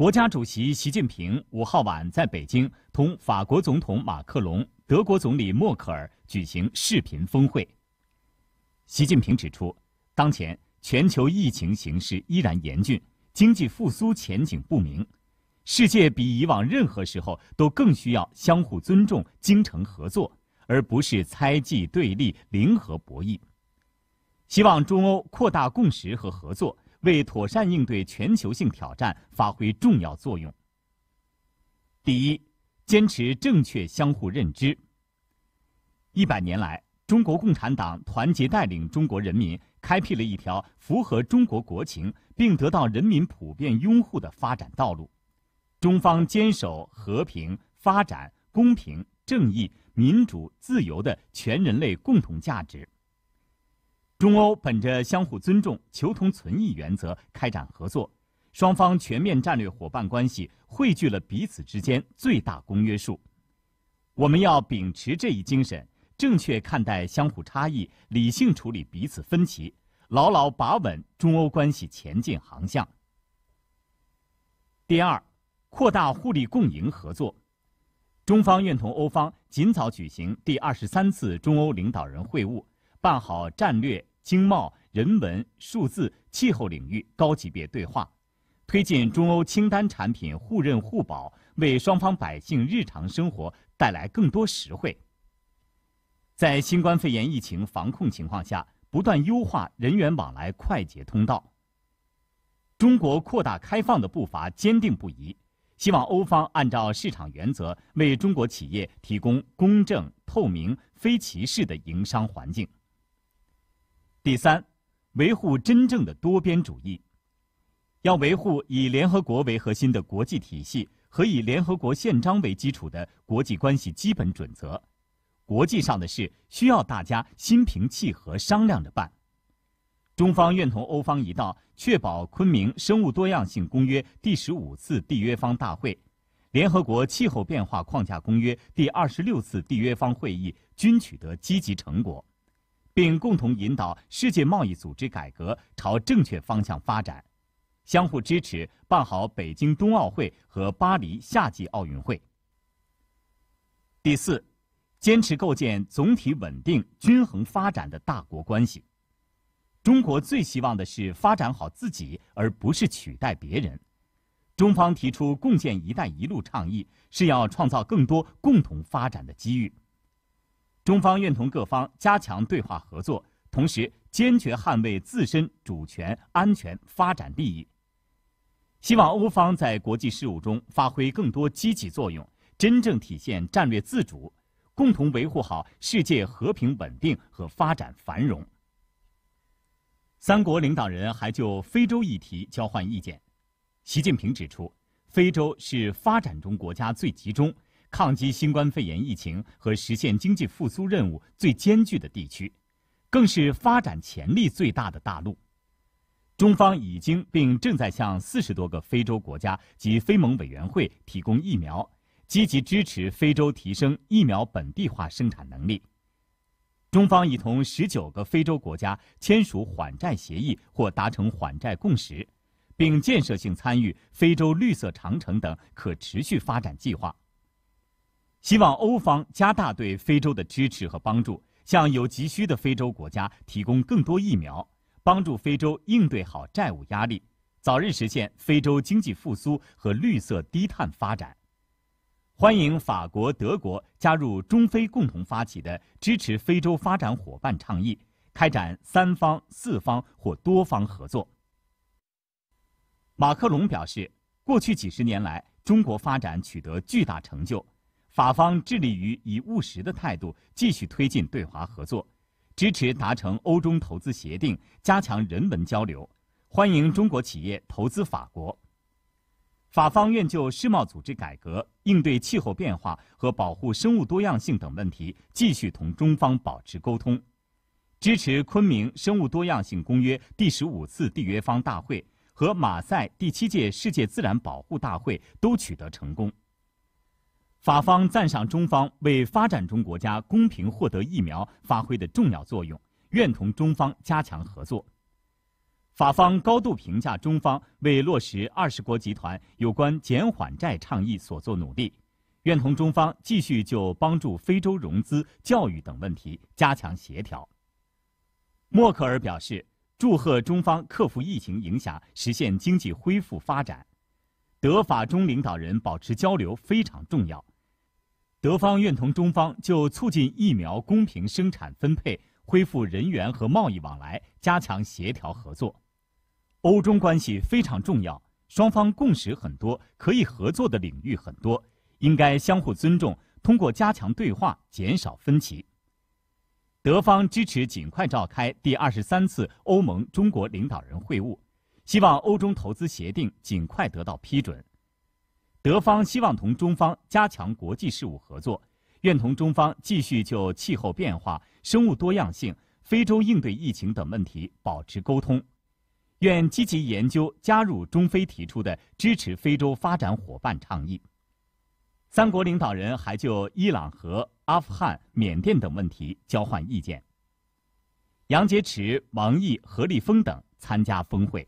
国家主席习近平五号晚在北京同法国总统马克龙、德国总理默克尔举行视频峰会。习近平指出，当前全球疫情形势依然严峻，经济复苏前景不明，世界比以往任何时候都更需要相互尊重、精诚合作，而不是猜忌对立、零和博弈。希望中欧扩大共识和合作。为妥善应对全球性挑战发挥重要作用。第一，坚持正确相互认知。一百年来，中国共产党团结带领中国人民开辟了一条符合中国国情并得到人民普遍拥护的发展道路，中方坚守和平、发展、公平、正义、民主、自由的全人类共同价值。中欧本着相互尊重、求同存异原则开展合作，双方全面战略伙伴关系汇聚了彼此之间最大公约数。我们要秉持这一精神，正确看待相互差异，理性处理彼此分歧，牢牢把稳中欧关系前进航向。第二，扩大互利共赢合作，中方愿同欧方尽早举行第二十三次中欧领导人会晤，办好战略。经贸、人文、数字、气候领域高级别对话，推进中欧清单产品互认互保，为双方百姓日常生活带来更多实惠。在新冠肺炎疫情防控情况下，不断优化人员往来快捷通道。中国扩大开放的步伐坚定不移，希望欧方按照市场原则为中国企业提供公正、透明、非歧视的营商环境。第三，维护真正的多边主义，要维护以联合国为核心的国际体系和以联合国宪章为基础的国际关系基本准则。国际上的事需要大家心平气和商量着办。中方愿同欧方一道，确保《昆明生物多样性公约》第十五次缔约方大会、《联合国气候变化框架公约》第二十六次缔约方会议均取得积极成果。并共同引导世界贸易组织改革朝正确方向发展，相互支持办好北京冬奥会和巴黎夏季奥运会。第四，坚持构建总体稳定、均衡发展的大国关系。中国最希望的是发展好自己，而不是取代别人。中方提出共建“一带一路”倡议，是要创造更多共同发展的机遇。中方愿同各方加强对话合作，同时坚决捍卫自身主权、安全、发展利益。希望欧方在国际事务中发挥更多积极作用，真正体现战略自主，共同维护好世界和平稳定和发展繁荣。三国领导人还就非洲议题交换意见。习近平指出，非洲是发展中国家最集中。抗击新冠肺炎疫情和实现经济复苏任务最艰巨的地区，更是发展潜力最大的大陆。中方已经并正在向四十多个非洲国家及非盟委员会提供疫苗，积极支持非洲提升疫苗本地化生产能力。中方已同十九个非洲国家签署缓债协议或达成缓债共识，并建设性参与非洲绿色长城等可持续发展计划。希望欧方加大对非洲的支持和帮助，向有急需的非洲国家提供更多疫苗，帮助非洲应对好债务压力，早日实现非洲经济复苏和绿色低碳发展。欢迎法国、德国加入中非共同发起的支持非洲发展伙伴倡议，开展三方、四方或多方合作。马克龙表示，过去几十年来，中国发展取得巨大成就。法方致力于以务实的态度继续推进对华合作，支持达成欧中投资协定，加强人文交流，欢迎中国企业投资法国。法方愿就世贸组织改革、应对气候变化和保护生物多样性等问题继续同中方保持沟通，支持昆明生物多样性公约第十五次缔约方大会和马赛第七届世界自然保护大会都取得成功。法方赞赏中方为发展中国家公平获得疫苗发挥的重要作用，愿同中方加强合作。法方高度评价中方为落实二十国集团有关减缓债倡议所做努力，愿同中方继续就帮助非洲融资、教育等问题加强协调。默克尔表示祝贺中方克服疫情影响实现经济恢复发展，德法中领导人保持交流非常重要。德方愿同中方就促进疫苗公平生产分配、恢复人员和贸易往来、加强协调合作。欧中关系非常重要，双方共识很多，可以合作的领域很多，应该相互尊重，通过加强对话减少分歧。德方支持尽快召开第二十三次欧盟中国领导人会晤，希望欧中投资协定尽快得到批准。德方希望同中方加强国际事务合作，愿同中方继续就气候变化、生物多样性、非洲应对疫情等问题保持沟通，愿积极研究加入中非提出的支持非洲发展伙伴倡议。三国领导人还就伊朗和阿富汗、缅甸等问题交换意见。杨洁篪、王毅、何立峰等参加峰会。